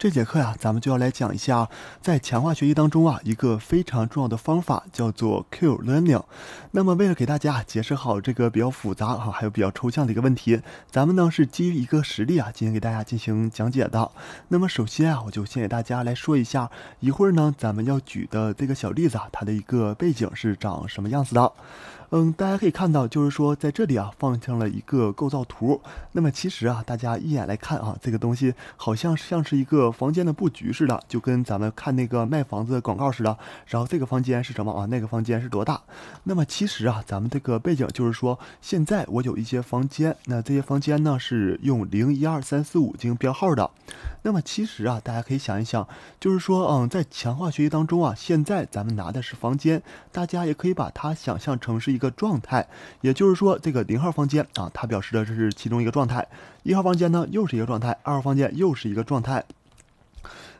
这节课呀，咱们就要来讲一下，在强化学习当中啊，一个非常重要的方法叫做 Q learning。那么，为了给大家解释好这个比较复杂啊，还有比较抽象的一个问题，咱们呢是基于一个实例啊，进行给大家进行讲解的。那么，首先啊，我就先给大家来说一下，一会儿呢，咱们要举的这个小例子啊，它的一个背景是长什么样子的。嗯，大家可以看到，就是说在这里啊，放上了一个构造图。那么其实啊，大家一眼来看啊，这个东西好像像是一个房间的布局似的，就跟咱们看那个卖房子广告似的。然后这个房间是什么啊？那个房间是多大？那么其实啊，咱们这个背景就是说，现在我有一些房间，那这些房间呢是用零一二三四五进行编号的。那么其实啊，大家可以想一想，就是说，嗯，在强化学习当中啊，现在咱们拿的是房间，大家也可以把它想象成是一。一个状态，也就是说，这个零号房间啊，它表示的这是其中一个状态；一号房间呢，又是一个状态；二号房间又是一个状态。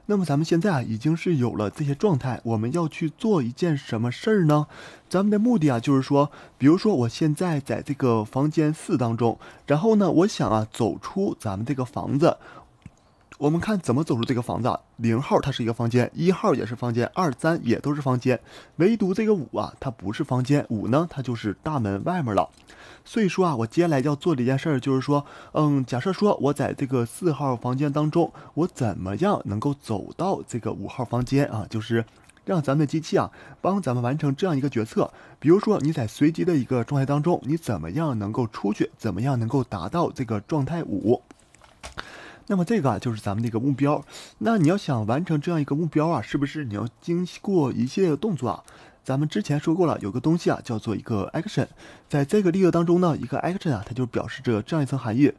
那么咱们现在啊，已经是有了这些状态，我们要去做一件什么事儿呢？咱们的目的啊，就是说，比如说我现在在这个房间四当中，然后呢，我想啊，走出咱们这个房子。我们看怎么走出这个房子啊？零号它是一个房间，一号也是房间，二三也都是房间，唯独这个五啊，它不是房间。五呢，它就是大门外面了。所以说啊，我接下来要做的一件事儿就是说，嗯，假设说我在这个四号房间当中，我怎么样能够走到这个五号房间啊？就是让咱们机器啊，帮咱们完成这样一个决策。比如说你在随机的一个状态当中，你怎么样能够出去？怎么样能够达到这个状态五？那么这个啊，就是咱们的一个目标，那你要想完成这样一个目标啊，是不是你要经过一系列的动作啊？咱们之前说过了，有个东西啊叫做一个 action，在这个例子当中呢，一个 action 啊，它就表示着这样一层含义。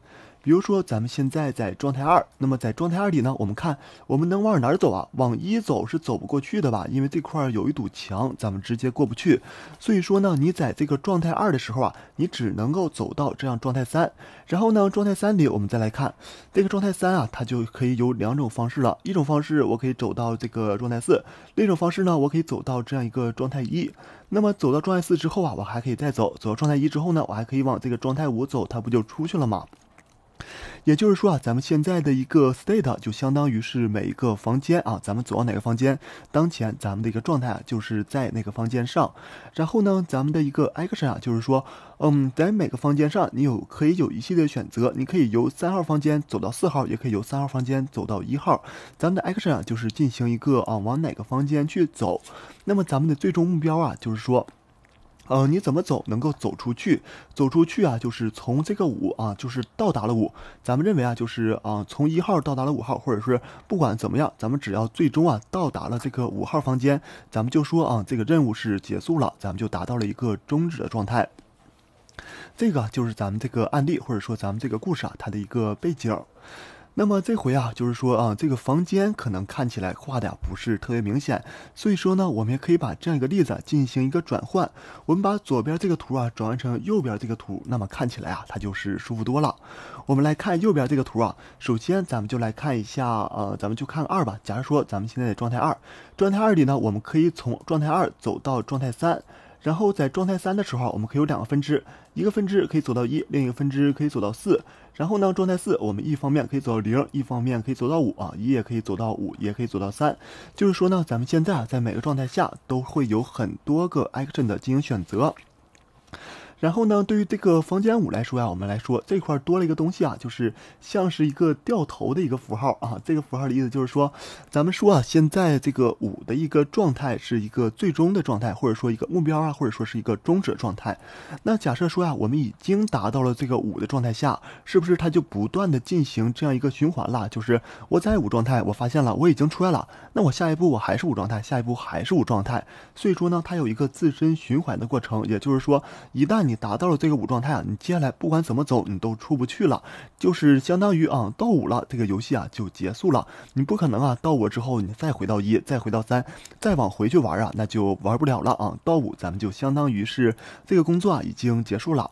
比如说，咱们现在在状态二，那么在状态二里呢，我们看我们能往哪儿走啊？往一走是走不过去的吧，因为这块儿有一堵墙，咱们直接过不去。所以说呢，你在这个状态二的时候啊，你只能够走到这样状态三。然后呢，状态三里我们再来看，这个状态三啊，它就可以有两种方式了，一种方式我可以走到这个状态四，另一种方式呢，我可以走到这样一个状态一。那么走到状态四之后啊，我还可以再走，走到状态一之后呢，我还可以往这个状态五走，它不就出去了吗？也就是说啊，咱们现在的一个 state 就相当于是每一个房间啊，咱们走到哪个房间，当前咱们的一个状态啊，就是在哪个房间上。然后呢，咱们的一个 action 啊，就是说，嗯，在每个房间上，你有可以有一系列选择，你可以由三号房间走到四号，也可以由三号房间走到一号。咱们的 action 啊，就是进行一个啊，往哪个房间去走。那么咱们的最终目标啊，就是说。呃，你怎么走能够走出去？走出去啊，就是从这个五啊，就是到达了五。咱们认为啊，就是啊，从一号到达了五号，或者是不管怎么样，咱们只要最终啊到达了这个五号房间，咱们就说啊，这个任务是结束了，咱们就达到了一个终止的状态。这个就是咱们这个案例或者说咱们这个故事啊，它的一个背景。那么这回啊，就是说啊，这个房间可能看起来画的呀不是特别明显，所以说呢，我们也可以把这样一个例子进行一个转换，我们把左边这个图啊转换成右边这个图，那么看起来啊，它就是舒服多了。我们来看右边这个图啊，首先咱们就来看一下，呃，咱们就看二吧。假如说咱们现在的状态二，状态二里呢，我们可以从状态二走到状态三。然后在状态三的时候，我们可以有两个分支，一个分支可以走到一，另一个分支可以走到四。然后呢，状态四，我们一方面可以走到零，一方面可以走到五啊，一也可以走到五，也可以走到三。就是说呢，咱们现在啊，在每个状态下都会有很多个 action 的进行选择。然后呢，对于这个房间五来说呀，我们来说这块多了一个东西啊，就是像是一个掉头的一个符号啊。这个符号的意思就是说，咱们说啊，现在这个五的一个状态是一个最终的状态，或者说一个目标啊，或者说是一个终止状态。那假设说呀，我们已经达到了这个五的状态下，是不是它就不断的进行这样一个循环了？就是我在五状态，我发现了我已经出来了，那我下一步我还是五状态，下一步还是五状态。所以说呢，它有一个自身循环的过程，也就是说一旦。你达到了这个五状态啊，你接下来不管怎么走，你都出不去了，就是相当于啊到五了，这个游戏啊就结束了，你不可能啊到五之后你再回到一，再回到三，再往回去玩啊，那就玩不了了啊，到五咱们就相当于是这个工作啊已经结束了。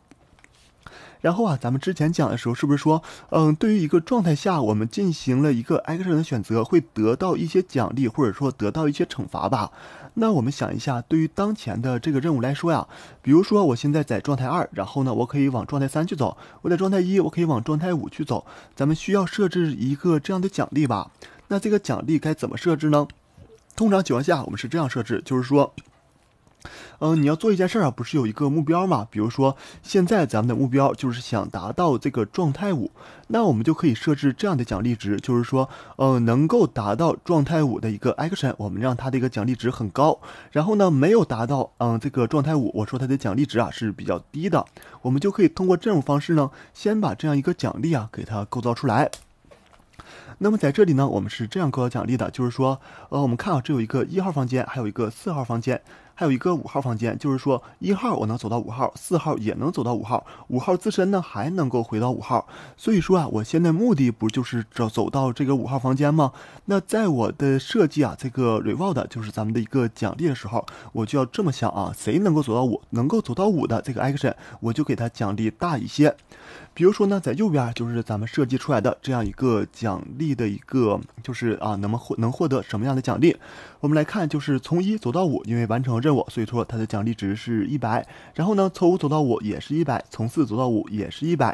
然后啊，咱们之前讲的时候，是不是说，嗯，对于一个状态下，我们进行了一个 action 的选择，会得到一些奖励，或者说得到一些惩罚吧？那我们想一下，对于当前的这个任务来说呀，比如说我现在在状态二，然后呢，我可以往状态三去走；我在状态一，我可以往状态五去走。咱们需要设置一个这样的奖励吧？那这个奖励该怎么设置呢？通常情况下，我们是这样设置，就是说。嗯，你要做一件事儿啊，不是有一个目标嘛？比如说，现在咱们的目标就是想达到这个状态五，那我们就可以设置这样的奖励值，就是说，呃，能够达到状态五的一个 action，我们让它的一个奖励值很高。然后呢，没有达到，嗯，这个状态五，我说它的奖励值啊是比较低的。我们就可以通过这种方式呢，先把这样一个奖励啊给它构造出来。那么在这里呢，我们是这样构造奖励的，就是说，呃，我们看啊，这有一个一号房间，还有一个四号房间。还有一个五号房间，就是说一号我能走到五号，四号也能走到五号，五号自身呢还能够回到五号。所以说啊，我现在目的不就是走走到这个五号房间吗？那在我的设计啊，这个 reward 就是咱们的一个奖励的时候，我就要这么想啊，谁能够走到五，能够走到五的这个 action，我就给他奖励大一些。比如说呢，在右边就是咱们设计出来的这样一个奖励的一个，就是啊，能获能获得什么样的奖励？我们来看，就是从一走到五，因为完成任务，所以说它的奖励值是一百。然后呢，从五走到五也是一百，从四走到五也是一百。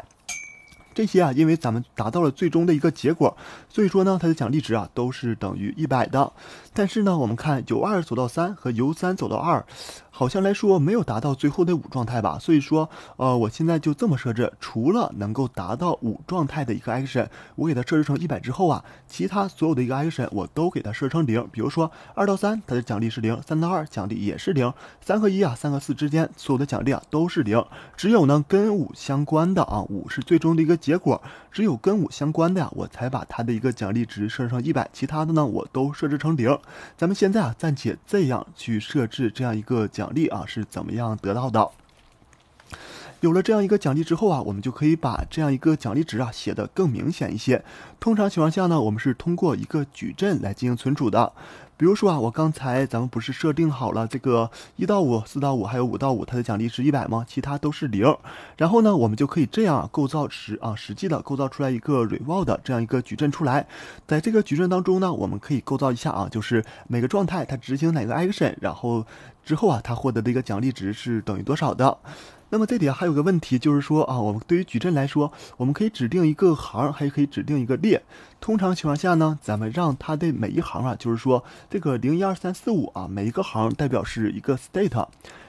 这些啊，因为咱们达到了最终的一个结果，所以说呢，它的奖励值啊都是等于一百的。但是呢，我们看由二走到三和由三走到二，好像来说没有达到最后的五状态吧。所以说，呃，我现在就这么设置，除了能够达到五状态的一个 action，我给它设置成一百之后啊，其他所有的一个 action 我都给它设成零。比如说二到三，它的奖励是零；三到二，奖励也是零；三和一啊，三和四之间所有的奖励啊都是零。只有呢跟五相关的啊，五是最终的一个。结果只有跟我相关的呀，我才把他的一个奖励值设置成一百，其他的呢我都设置成零。咱们现在啊暂且这样去设置这样一个奖励啊是怎么样得到的？有了这样一个奖励之后啊，我们就可以把这样一个奖励值啊写得更明显一些。通常情况下呢，我们是通过一个矩阵来进行存储的。比如说啊，我刚才咱们不是设定好了这个一到五、四到五还有五到五，它的奖励是一百吗？其他都是零。然后呢，我们就可以这样啊构造实啊实际的构造出来一个 reward 的这样一个矩阵出来。在这个矩阵当中呢，我们可以构造一下啊，就是每个状态它执行哪个 action，然后之后啊它获得的一个奖励值是等于多少的。那么这里还有个问题，就是说啊，我们对于矩阵来说，我们可以指定一个行，还可以指定一个列。通常情况下呢，咱们让它的每一行啊，就是说这个零一二三四五啊，每一个行代表是一个 state。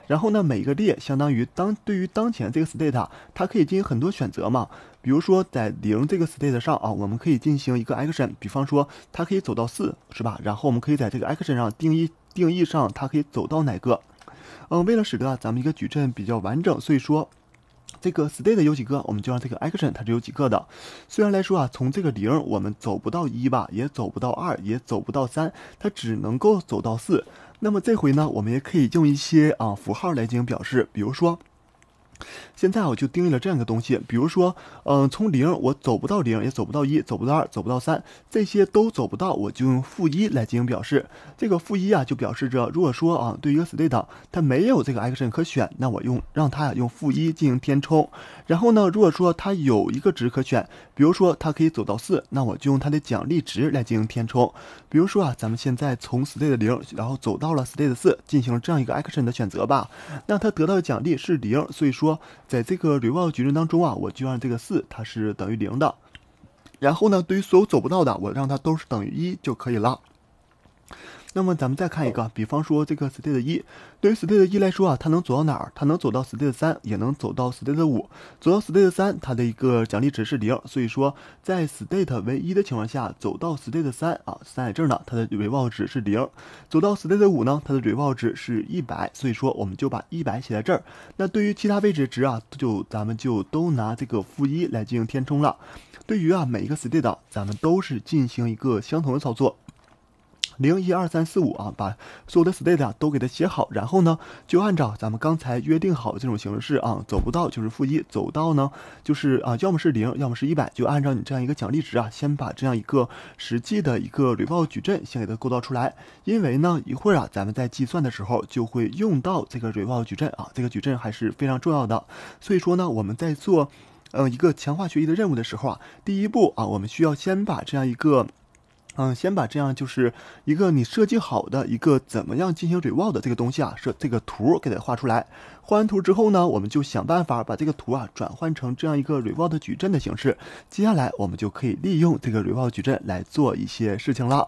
然后呢，每一个列相当于当对于当前这个 state，它可以进行很多选择嘛。比如说在零这个 state 上啊，我们可以进行一个 action，比方说它可以走到四是吧？然后我们可以在这个 action 上定义定义上它可以走到哪个？嗯，为了使得咱们一个矩阵比较完整，所以说这个 state 有几个，我们就让这个 action 它是有几个的。虽然来说啊，从这个零我们走不到一吧，也走不到二，也走不到三，它只能够走到四。那么这回呢，我们也可以用一些啊符号来进行表示，比如说。现在我就定义了这样一个东西，比如说，嗯，从零我走不到零，也走不到一，走不到二，走不到三，这些都走不到，我就用负一来进行表示。这个负一啊，就表示着，如果说啊，对于一个 state，它没有这个 action 可选，那我用让它用负一进行填充。然后呢，如果说它有一个值可选，比如说它可以走到四，那我就用它的奖励值来进行填充。比如说啊，咱们现在从 state 零，然后走到了 state 四，进行了这样一个 action 的选择吧。那它得到的奖励是零，所以说。说，在这个 r e w a 矩阵当中啊，我就让这个四它是等于零的，然后呢，对于所有走不到的，我让它都是等于一就可以了。那么咱们再看一个，比方说这个 state 一，对于 state 一来说啊，它能走到哪儿？它能走到 state 三，也能走到 state 五。走到 state 三，它的一个奖励值是零，所以说在 state 为一的情况下，走到 state 三啊，三在这儿呢，它的回报值是零。走到 state 五呢，它的回报值是一百，所以说我们就把一百写在这儿。那对于其他位置值啊，就咱们就都拿这个负一来进行填充了。对于啊每一个 state，咱们都是进行一个相同的操作。零一二三四五啊，把所有的 state 都给它写好，然后呢，就按照咱们刚才约定好的这种形式啊，走不到就是负一，走到呢就是啊，要么是零，要么是一百，就按照你这样一个奖励值啊，先把这样一个实际的一个 reward 矩阵先给它构造出来，因为呢一会儿啊，咱们在计算的时候就会用到这个 reward 矩阵啊，这个矩阵还是非常重要的，所以说呢，我们在做呃一个强化学习的任务的时候啊，第一步啊，我们需要先把这样一个。嗯，先把这样就是一个你设计好的一个怎么样进行 reward 的这个东西啊，设这个图给它画出来。画完图之后呢，我们就想办法把这个图啊转换成这样一个 reward 矩阵的形式。接下来我们就可以利用这个 reward 矩阵来做一些事情了。